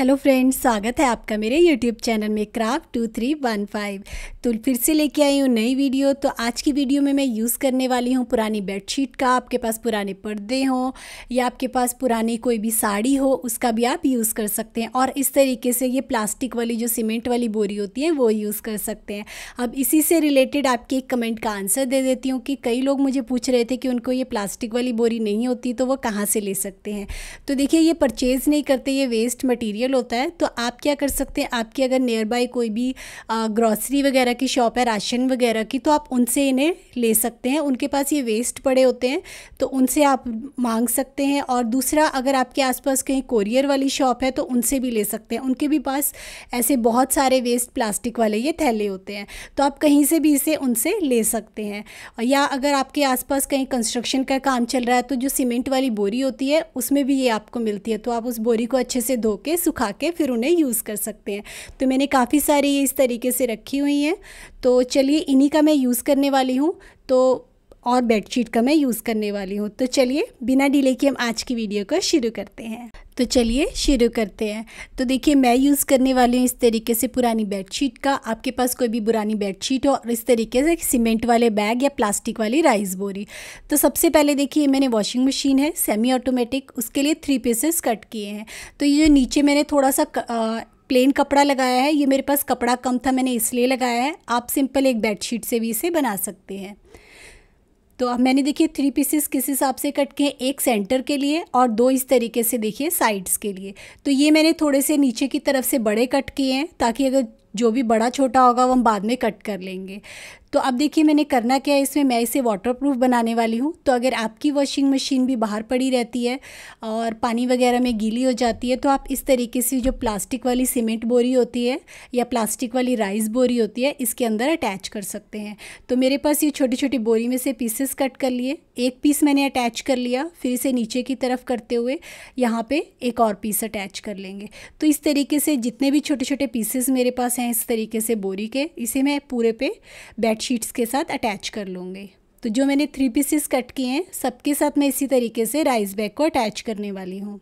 hello friends स्वागत है आपका मेरे यूट्यूब चैनल में craft two three one five तो फिर से लेके आई हूँ नई वीडियो तो आज की वीडियो में मैं यूज़ करने वाली हूँ पुरानी बेडशीट का आपके पास पुराने पर्दे हों या आपके पास पुरानी कोई भी साड़ी हो उसका भी आप यूज़ कर सकते हैं और इस तरीके से ये प्लास्टिक वाली जो सीमेंट वाली बोरी होती है वो यूज़ कर सकते हैं अब इसी से रिलेटेड आपके एक कमेंट का आंसर दे देती हूँ कि कई लोग मुझे पूछ रहे थे कि उनको ये प्लास्टिक वाली बोरी नहीं होती तो वो कहाँ से ले सकते हैं तो देखिए ये परचेज़ नहीं करते ये वेस्ट मटीरियल सेल होता है तो आप क्या कर सकते हैं आपकी अगर नियर बाई कोई भी ग्रॉसरी वगैरह की शॉप है राशन वगैरह की तो आप उनसे इन्हें ले सकते हैं उनके पास ये वेस्ट पड़े होते हैं तो उनसे आप मांग सकते हैं और दूसरा अगर आपके आसपास कहीं कोरियर वाली शॉप है तो उनसे भी ले सकते हैं उनके भी पास ऐसे बहुत सारे वेस्ट प्लास्टिक वाले ये थैले होते हैं तो आप कहीं से भी इसे उनसे ले सकते हैं या अगर आपके आसपास कहीं कंस्ट्रक्शन का काम चल रहा है तो जो सीमेंट वाली बोरी होती है उसमें भी ये आपको मिलती है तो आप उस बोरी को अच्छे से धो के सुखा खा के फिर उन्हें यूज़ कर सकते हैं तो मैंने काफ़ी सारी इस तरीके से रखी हुई हैं तो चलिए इन्हीं का मैं यूज़ करने वाली हूँ तो और बेडशीट का मैं यूज़ करने वाली हूँ तो चलिए बिना डिले के हम आज की वीडियो को शुरू करते हैं तो चलिए शुरू करते हैं तो देखिए मैं यूज़ करने वाली हूँ इस तरीके से पुरानी बेडशीट का आपके पास कोई भी पुरानी बेडशीट हो और इस तरीके से सीमेंट वाले बैग या प्लास्टिक वाली राइस बोरी तो सबसे पहले देखिए मैंने वॉशिंग मशीन है सेमी ऑटोमेटिक उसके लिए थ्री पीसेस कट किए हैं तो ये जो नीचे मैंने थोड़ा सा आ, प्लेन कपड़ा लगाया है ये मेरे पास कपड़ा कम था मैंने इसलिए लगाया है आप सिंपल एक बेडशीट से भी इसे बना सकते हैं तो अब मैंने देखिए थ्री पीसेस किस हिसाब से कट किए एक सेंटर के लिए और दो इस तरीके से देखिए साइड्स के लिए तो ये मैंने थोड़े से नीचे की तरफ से बड़े कट किए हैं ताकि अगर जो भी बड़ा छोटा होगा वो हम बाद में कट कर लेंगे तो अब देखिए मैंने करना क्या है इसमें मैं इसे वाटरप्रूफ बनाने वाली हूँ तो अगर आपकी वॉशिंग मशीन भी बाहर पड़ी रहती है और पानी वगैरह में गीली हो जाती है तो आप इस तरीके से जो प्लास्टिक वाली सीमेंट बोरी होती है या प्लास्टिक वाली राइस बोरी होती है इसके अंदर अटैच कर सकते हैं तो मेरे पास ये छोटी छोटी बोरी में से पीसेस कट कर लिए एक पीस मैंने अटैच कर लिया फिर इसे नीचे की तरफ करते हुए यहाँ पर एक और पीस अटैच कर लेंगे तो इस तरीके से जितने भी छोटे छोटे पीसेस मेरे पास हैं इस तरीके से बोरी के इसे मैं पूरे पे बैठ कट शीट्स के साथ अटैच कर लूँगी तो जो मैंने थ्री पीसेस कट किए हैं सबके साथ मैं इसी तरीके से राइस बैग को अटैच करने वाली हूँ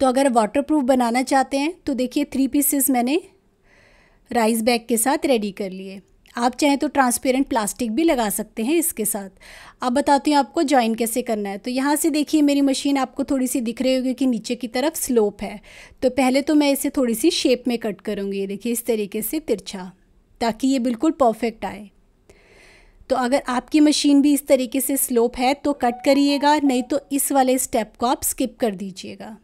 तो अगर वाटरप्रूफ बनाना चाहते हैं तो देखिए थ्री पीसेस मैंने राइस बैग के साथ रेडी कर लिए आप चाहें तो ट्रांसपेरेंट प्लास्टिक भी लगा सकते हैं इसके साथ अब बताती हूँ आपको ज्वाइन कैसे करना है तो यहाँ से देखिए मेरी मशीन आपको थोड़ी सी दिख रही होगी कि नीचे की तरफ स्लोप है तो पहले तो मैं इसे थोड़ी सी शेप में कट करूँगी ये देखिए इस तरीके से तिरछा ताकि ये बिल्कुल परफेक्ट आए तो अगर आपकी मशीन भी इस तरीके से स्लोप है तो कट करिएगा नहीं तो इस वाले स्टेप को आप स्किप कर दीजिएगा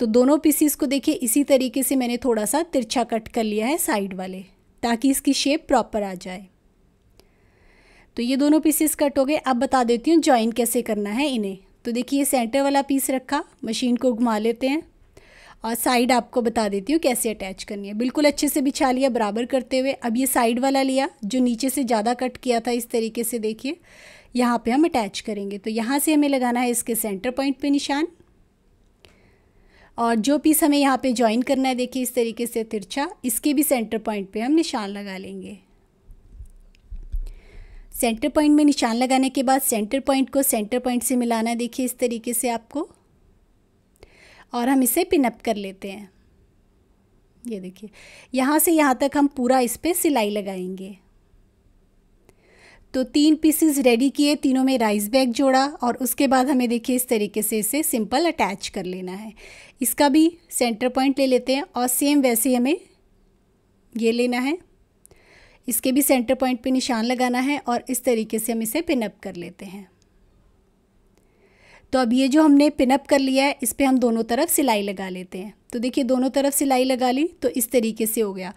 तो दोनों पीसीस को देखिए इसी तरीके से मैंने थोड़ा सा तिरछा कट कर लिया है साइड वाले ताकि इसकी शेप प्रॉपर आ जाए तो ये दोनों पीसीस कट हो गए अब बता देती हूँ ज्वाइन कैसे करना है इन्हें तो देखिए सेंटर वाला पीस रखा मशीन को घुमा लेते हैं और साइड आपको बता देती हूँ कैसे अटैच करनी है बिल्कुल अच्छे से बिछा लिया बराबर करते हुए अब ये साइड वाला लिया जो नीचे से ज़्यादा कट किया था इस तरीके से देखिए यहाँ पे हम अटैच करेंगे तो यहाँ से हमें लगाना है इसके सेंटर पॉइंट पे निशान और जो पीस हमें यहाँ पे ज्वाइन करना है देखिए इस तरीके से तिरछा इसके भी सेंटर पॉइंट पे हम निशान लगा लेंगे सेंटर पॉइंट में निशान लगाने के बाद सेंटर पॉइंट को सेंटर पॉइंट से मिलाना है देखिए इस तरीके से आपको और हम इसे पिनअप कर लेते हैं ये देखिए यहाँ से यहाँ तक हम पूरा इस पर सिलाई लगाएंगे तो तीन पीसेस रेडी किए तीनों में राइस बैग जोड़ा और उसके बाद हमें देखिए इस तरीके से इसे सिंपल अटैच कर लेना है इसका भी सेंटर पॉइंट ले लेते हैं और सेम वैसे हमें ये लेना है इसके भी सेंटर पॉइंट पे निशान लगाना है और इस तरीके से हम इसे पिनअप कर लेते हैं तो अब ये जो हमने पिनअप कर लिया है इस पर हम दोनों तरफ सिलाई लगा लेते हैं तो देखिए दोनों तरफ सिलाई लगा ली तो इस तरीके से हो गया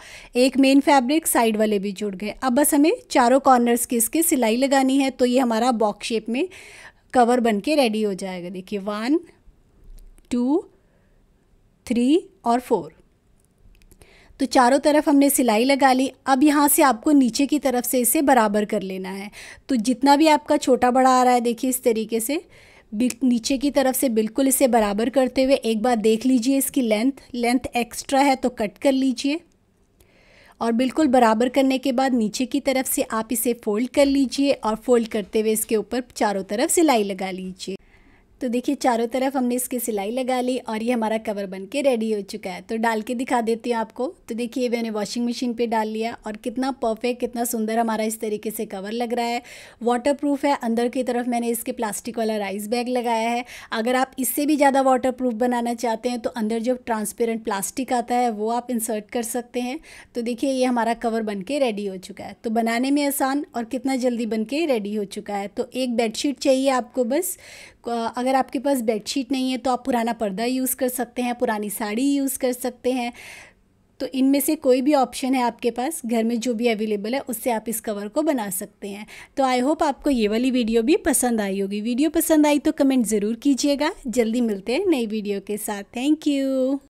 एक मेन फैब्रिक साइड वाले भी जुड़ गए अब बस हमें चारों कॉर्नर्स की इसके सिलाई लगानी है तो ये हमारा बॉक्स शेप में कवर बन के रेडी हो जाएगा देखिए वन टू थ्री और फोर तो चारों तरफ हमने सिलाई लगा ली अब यहाँ से आपको नीचे की तरफ से इसे बराबर कर लेना है तो जितना भी आपका छोटा बड़ा आ रहा है देखिए इस तरीके से नीचे की तरफ से बिल्कुल इसे बराबर करते हुए एक बार देख लीजिए इसकी लेंथ लेंथ एक्स्ट्रा है तो कट कर लीजिए और बिल्कुल बराबर करने के बाद नीचे की तरफ से आप इसे फ़ोल्ड कर लीजिए और फ़ोल्ड करते हुए इसके ऊपर चारों तरफ सिलाई लगा लीजिए तो देखिए चारों तरफ हमने इसकी सिलाई लगा ली और ये हमारा कवर बन के रेडी हो चुका है तो डाल के दिखा देती हूँ आपको तो देखिए मैंने वॉशिंग मशीन पे डाल लिया और कितना परफेक्ट कितना सुंदर हमारा इस तरीके से कवर लग रहा है वाटर प्रूफ है अंदर की तरफ मैंने इसके प्लास्टिक वाला राइस बैग लगाया है अगर आप इससे भी ज़्यादा वाटर प्रूफ बनाना चाहते हैं तो अंदर जो ट्रांसपेरेंट प्लास्टिक आता है वो आप इंसर्ट कर सकते हैं तो देखिए ये हमारा कवर बन के रेडी हो चुका है तो बनाने में आसान और कितना जल्दी बन के रेडी हो चुका है तो एक बेडशीट चाहिए आपको बस अगर आपके पास बेडशीट नहीं है तो आप पुराना पर्दा यूज़ कर सकते हैं पुरानी साड़ी यूज़ कर सकते हैं तो इनमें से कोई भी ऑप्शन है आपके पास घर में जो भी अवेलेबल है उससे आप इस कवर को बना सकते हैं तो आई होप आपको ये वाली वीडियो भी पसंद आई होगी वीडियो पसंद आई तो कमेंट ज़रूर कीजिएगा जल्दी मिलते हैं नई वीडियो के साथ थैंक यू